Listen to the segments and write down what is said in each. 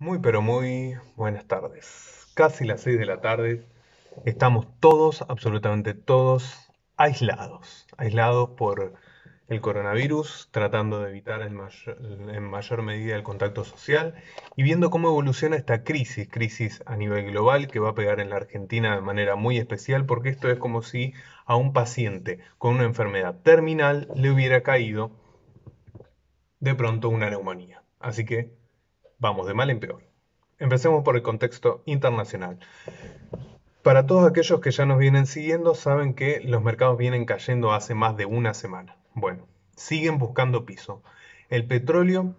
Muy pero muy buenas tardes. Casi las 6 de la tarde. Estamos todos, absolutamente todos, aislados. Aislados por el coronavirus, tratando de evitar en mayor, en mayor, medida el contacto social y viendo cómo evoluciona esta crisis, crisis a nivel global que va a pegar en la Argentina de manera muy especial, porque esto es como si a un paciente con una enfermedad terminal le hubiera caído de pronto una neumonía. Así que Vamos de mal en peor. Empecemos por el contexto internacional. Para todos aquellos que ya nos vienen siguiendo, saben que los mercados vienen cayendo hace más de una semana. Bueno, siguen buscando piso. El petróleo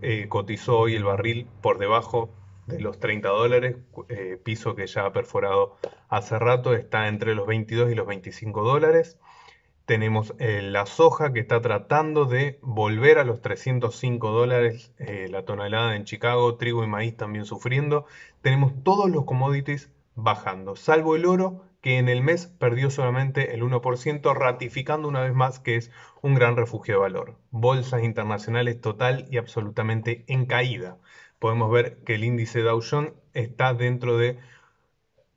eh, cotizó hoy el barril por debajo de los 30 dólares, eh, piso que ya ha perforado hace rato, está entre los 22 y los 25 dólares. Tenemos eh, la soja que está tratando de volver a los 305 dólares eh, la tonelada en Chicago, trigo y maíz también sufriendo. Tenemos todos los commodities bajando, salvo el oro que en el mes perdió solamente el 1%, ratificando una vez más que es un gran refugio de valor. Bolsas internacionales total y absolutamente en caída. Podemos ver que el índice Dow Jones está dentro de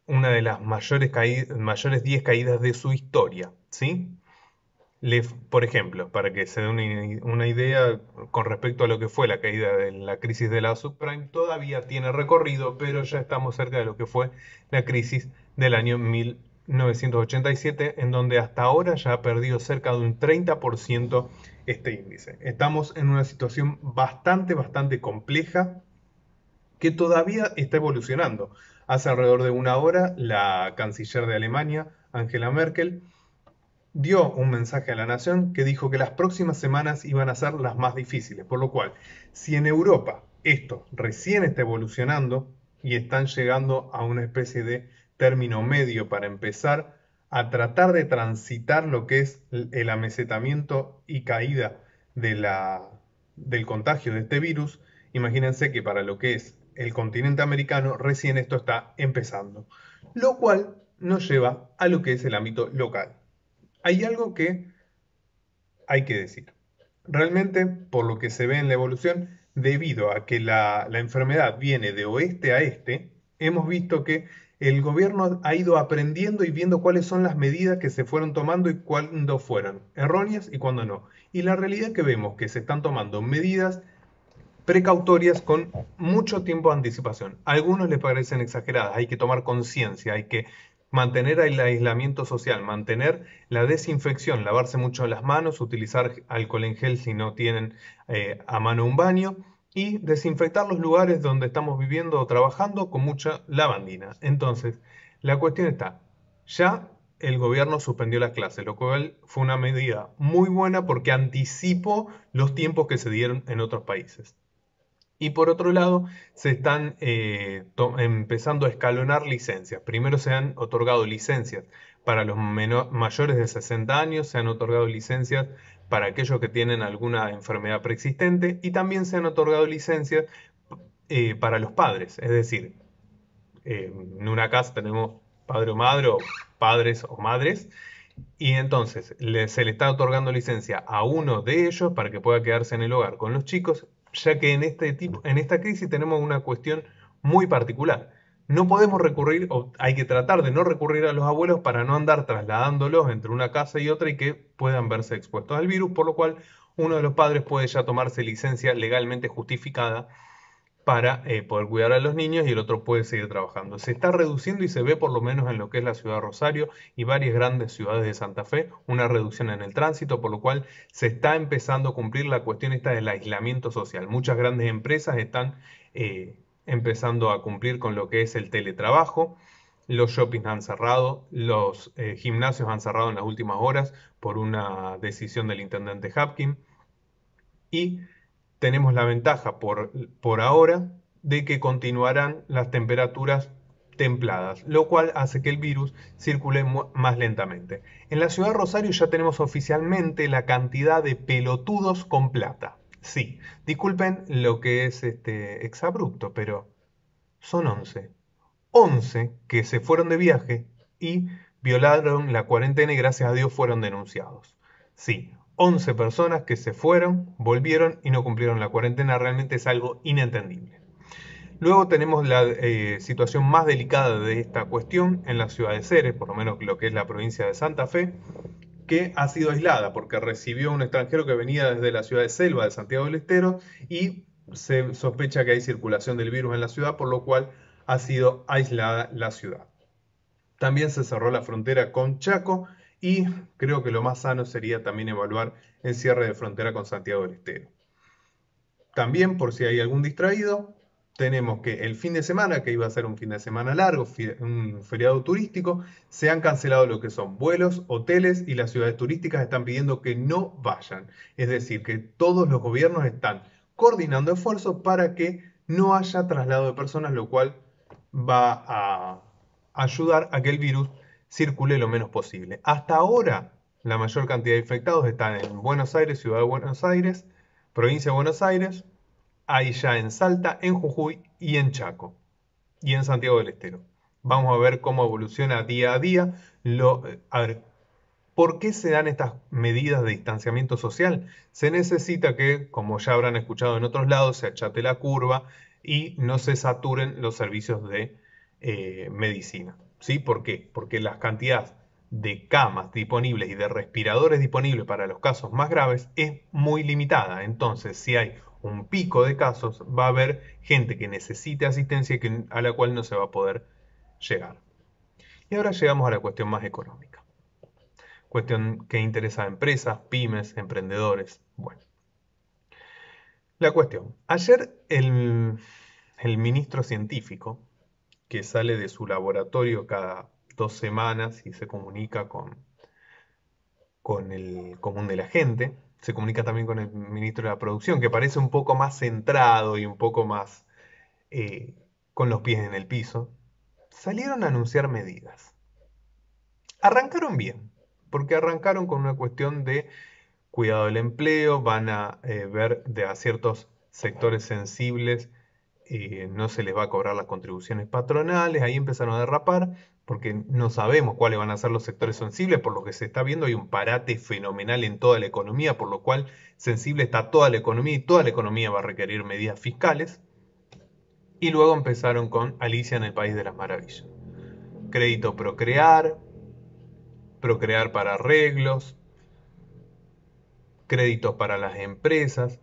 una de las mayores, mayores 10 caídas de su historia, ¿sí? por ejemplo, para que se dé una, idea con respecto a lo que fue la caída de la crisis de la subprime, todavía tiene recorrido, pero ya estamos cerca de lo que fue la crisis del año 1987, en donde hasta ahora ya ha perdido cerca de un 30% este índice. Estamos en una situación bastante, bastante compleja que todavía está evolucionando. Hace alrededor de una hora, la canciller de Alemania, Angela Merkel, dio un mensaje a la nación que dijo que las próximas semanas iban a ser las más difíciles, por lo cual, si en Europa esto recién está evolucionando y están llegando a una especie de término medio para empezar a tratar de transitar lo que es el amesetamiento y caída del contagio de este virus, imagínense que para lo que es el continente americano recién esto está empezando, lo cual nos lleva a lo que es el ámbito local hay algo que hay que decir. Realmente, por lo que se ve en la evolución, debido a que la, enfermedad viene de oeste a este, hemos visto que el gobierno ha ido aprendiendo y viendo cuáles son las medidas que se fueron tomando y cuándo fueron erróneas y cuándo no. Y la realidad que vemos que se están tomando medidas precautorias con mucho tiempo de anticipación. algunos les parecen exageradas, hay que tomar conciencia, hay que mantener el aislamiento social, mantener la desinfección, lavarse mucho las manos, utilizar alcohol en gel si no tienen eh, a mano un baño y desinfectar los lugares donde estamos viviendo o trabajando con mucha lavandina. Entonces, la cuestión está, ya el gobierno suspendió las clases, lo cual fue una medida muy buena porque anticipó los tiempos que se dieron en otros países. Y por otro lado, se están eh, empezando a escalonar licencias. Primero se han otorgado licencias para los mayores de 60 años, se han otorgado licencias para aquellos que tienen alguna enfermedad preexistente y también se han otorgado licencias eh, para los padres. Es decir, eh, en una casa tenemos padre o madre o padres o madres. Y entonces se le está otorgando licencia a uno de ellos para que pueda quedarse en el hogar con los chicos ya que en, este tipo, en esta crisis tenemos una cuestión muy particular. No podemos recurrir, o hay que tratar de no recurrir a los abuelos para no andar trasladándolos entre una casa y otra y que puedan verse expuestos al virus, por lo cual uno de los padres puede ya tomarse licencia legalmente justificada para eh, poder cuidar a los niños y el otro puede seguir trabajando. Se está reduciendo y se ve por lo menos en lo que es la ciudad de Rosario y varias grandes ciudades de Santa Fe una reducción en el tránsito, por lo cual se está empezando a cumplir la cuestión esta del aislamiento social. Muchas grandes empresas están eh, empezando a cumplir con lo que es el teletrabajo. Los shoppings han cerrado, los eh, gimnasios han cerrado en las últimas horas por una decisión del intendente Hapkin y tenemos la ventaja por, por ahora de que continuarán las temperaturas templadas, lo cual hace que el virus circule más lentamente. En la ciudad de Rosario ya tenemos oficialmente la cantidad de pelotudos con plata. Sí, disculpen lo que es este exabrupto, pero son 11. 11 que se fueron de viaje y violaron la cuarentena y gracias a Dios fueron denunciados. Sí, 11 personas que se fueron, volvieron y no cumplieron la cuarentena. Realmente es algo inentendible. Luego tenemos la eh, situación más delicada de esta cuestión en la ciudad de Ceres, por lo menos lo que es la provincia de Santa Fe, que ha sido aislada porque recibió a un extranjero que venía desde la ciudad de Selva de Santiago del Estero y se sospecha que hay circulación del virus en la ciudad, por lo cual ha sido aislada la ciudad. También se cerró la frontera con Chaco y creo que lo más sano sería también evaluar el cierre de frontera con Santiago del Estero. También, por si hay algún distraído, tenemos que el fin de semana, que iba a ser un fin de semana largo, un feriado turístico, se han cancelado lo que son vuelos, hoteles y las ciudades turísticas están pidiendo que no vayan. Es decir, que todos los gobiernos están coordinando esfuerzos para que no haya traslado de personas, lo cual va a ayudar a que el virus circule lo menos posible. Hasta ahora, la mayor cantidad de infectados están en Buenos Aires, Ciudad de Buenos Aires, provincia de Buenos Aires, ahí ya en Salta, en Jujuy y en Chaco y en Santiago del Estero. Vamos a ver cómo evoluciona día a día. Lo, ¿por qué se dan estas medidas de distanciamiento social? Se necesita que, como ya habrán escuchado en otros lados, se achate la curva y no se saturen los servicios de eh, medicina. ¿Sí? ¿Por qué? Porque la cantidad de camas disponibles y de respiradores disponibles para los casos más graves es muy limitada. Entonces, si hay un pico de casos, va a haber gente que necesite asistencia y a la cual no se va a poder llegar. Y ahora llegamos a la cuestión más económica. Cuestión que interesa a empresas, pymes, emprendedores. Bueno. La cuestión. Ayer el, el ministro científico, que sale de su laboratorio cada dos semanas y se comunica con, con el común de la gente. Se comunica también con el ministro de la Producción, que parece un poco más centrado y un poco más eh, con los pies en el piso. Salieron a anunciar medidas. Arrancaron bien, porque arrancaron con una cuestión de cuidado del empleo, van a eh, ver de a ciertos sectores sensibles eh, no se les va a cobrar las contribuciones patronales, ahí empezaron a derrapar, porque no sabemos cuáles van a ser los sectores sensibles, por lo que se está viendo hay un parate fenomenal en toda la economía, por lo cual sensible está toda la economía y toda la economía va a requerir medidas fiscales. Y luego empezaron con Alicia en el País de las Maravillas. Crédito Procrear, Procrear para arreglos, créditos para las empresas,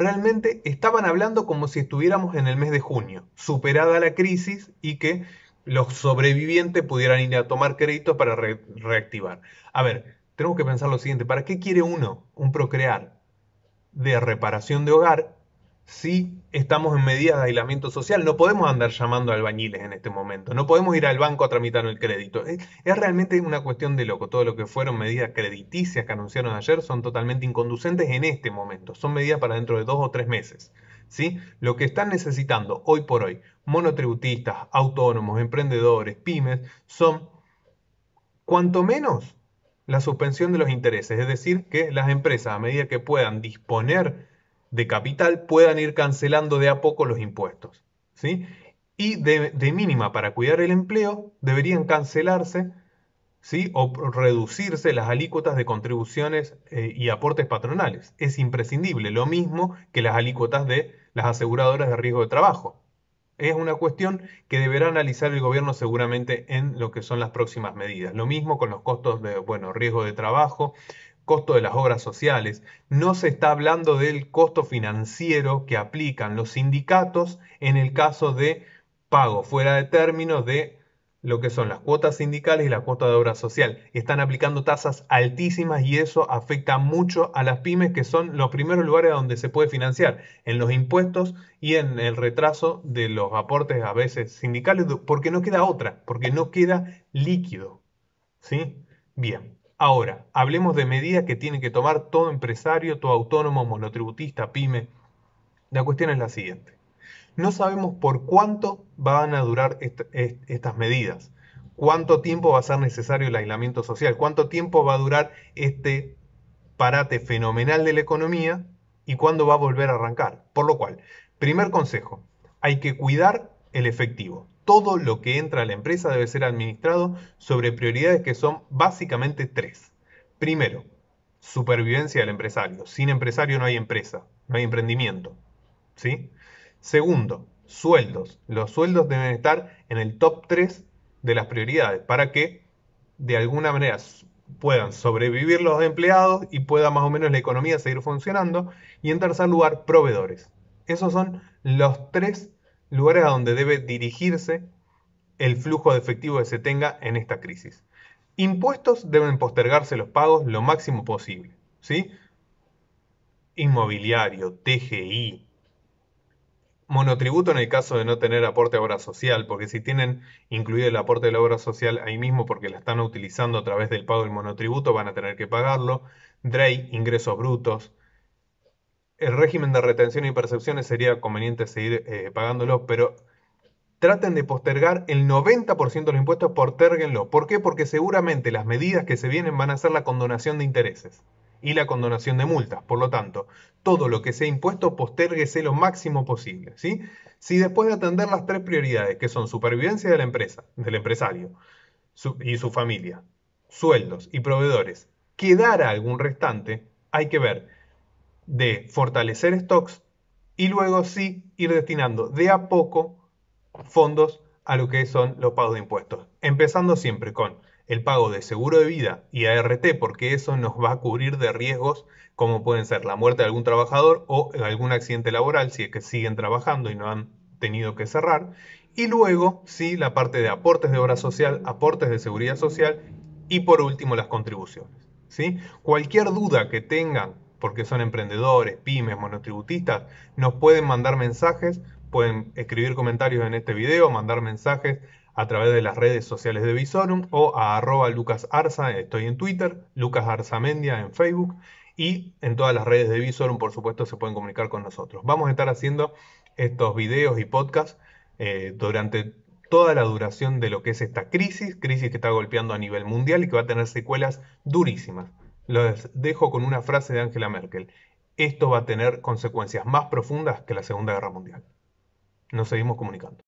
realmente estaban hablando como si estuviéramos en el mes de junio, superada la crisis y que los sobrevivientes pudieran ir a tomar créditos para reactivar. A ver, tenemos que pensar lo siguiente, ¿para qué quiere uno un procrear de reparación de hogar si estamos en medidas de aislamiento social. No podemos andar llamando albañiles en este momento, no podemos ir al banco a tramitar el crédito. Es, realmente una cuestión de loco. Todo lo que fueron medidas crediticias que anunciaron ayer son totalmente inconducentes en este momento. Son medidas para dentro de dos o tres meses. ¿sí? Lo que están necesitando hoy por hoy monotributistas, autónomos, emprendedores, pymes, son cuanto menos la suspensión de los intereses. Es decir, que las empresas a medida que puedan disponer de capital puedan ir cancelando de a poco los impuestos. ¿sí? Y de, mínima para cuidar el empleo deberían cancelarse ¿sí? o reducirse las alícuotas de contribuciones eh, y aportes patronales. Es imprescindible, lo mismo que las alícuotas de las aseguradoras de riesgo de trabajo. Es una cuestión que deberá analizar el gobierno seguramente en lo que son las próximas medidas. Lo mismo con los costos de bueno, riesgo de trabajo, costo de las obras sociales, no se está hablando del costo financiero que aplican los sindicatos en el caso de pago fuera de término de lo que son las cuotas sindicales y la cuota de obra social. Están aplicando tasas altísimas y eso afecta mucho a las pymes que son los primeros lugares donde se puede financiar, en los impuestos y en el retraso de los aportes a veces sindicales, porque no queda otra, porque no queda líquido. ¿Sí? Bien. Ahora, hablemos de medidas que tiene que tomar todo empresario, todo autónomo, monotributista, pyme. La cuestión es la siguiente. No sabemos por cuánto van a durar estas medidas, cuánto tiempo va a ser necesario el aislamiento social, cuánto tiempo va a durar este parate fenomenal de la economía y cuándo va a volver a arrancar. Por lo cual, primer consejo, hay que cuidar el efectivo todo lo que entra a la empresa debe ser administrado sobre prioridades que son básicamente tres. Primero, supervivencia del empresario. Sin empresario no hay empresa, no hay emprendimiento. ¿Sí? Segundo, sueldos. Los sueldos deben estar en el top tres de las prioridades para que de alguna manera puedan sobrevivir los empleados y pueda más o menos la economía seguir funcionando. Y en tercer lugar, proveedores. Esos son los tres lugares a donde debe dirigirse el flujo de efectivo que se tenga en esta crisis. Impuestos deben postergarse los pagos lo máximo posible, ¿sí? Inmobiliario, TGI, monotributo en el caso de no tener aporte a obra social, porque si tienen incluido el aporte de la obra social ahí mismo porque la están utilizando a través del pago del monotributo, van a tener que pagarlo. DREI, ingresos brutos, el régimen de retención y percepciones sería conveniente seguir eh, pagándolo, pero traten de postergar el 90% de los impuestos, posterguenlo. ¿Por qué? Porque seguramente las medidas que se vienen van a ser la condonación de intereses y la condonación de multas. Por lo tanto, todo lo que sea impuesto, posterguese lo máximo posible. Si después de atender las tres prioridades, que son supervivencia de la empresa, del empresario y su familia, sueldos y proveedores, quedara algún restante, hay que ver de fortalecer stocks y luego sí ir destinando de a poco fondos a lo que son los pagos de impuestos. Empezando siempre con el pago de seguro de vida y ART, porque eso nos va a cubrir de riesgos como pueden ser la muerte de algún trabajador o algún accidente laboral, si es que siguen trabajando y no han tenido que cerrar. Y luego, sí, la parte de aportes de obra social, aportes de seguridad social y por último las contribuciones. ¿sí? Cualquier duda que tengan porque son emprendedores, pymes, monotributistas, nos pueden mandar mensajes, pueden escribir comentarios en este video, mandar mensajes a través de las redes sociales de Visorum o a arroba Lucas Arza, estoy en Twitter, Lucas Arzamendia en Facebook y en todas las redes de Visorum, por supuesto, se pueden comunicar con nosotros. Vamos a estar haciendo estos videos y podcasts eh, durante toda la duración de lo que es esta crisis, crisis que está golpeando a nivel mundial y que va a tener secuelas durísimas. Lo dejo con una frase de Angela Merkel. Esto va a tener consecuencias más profundas que la Segunda Guerra Mundial. Nos seguimos comunicando.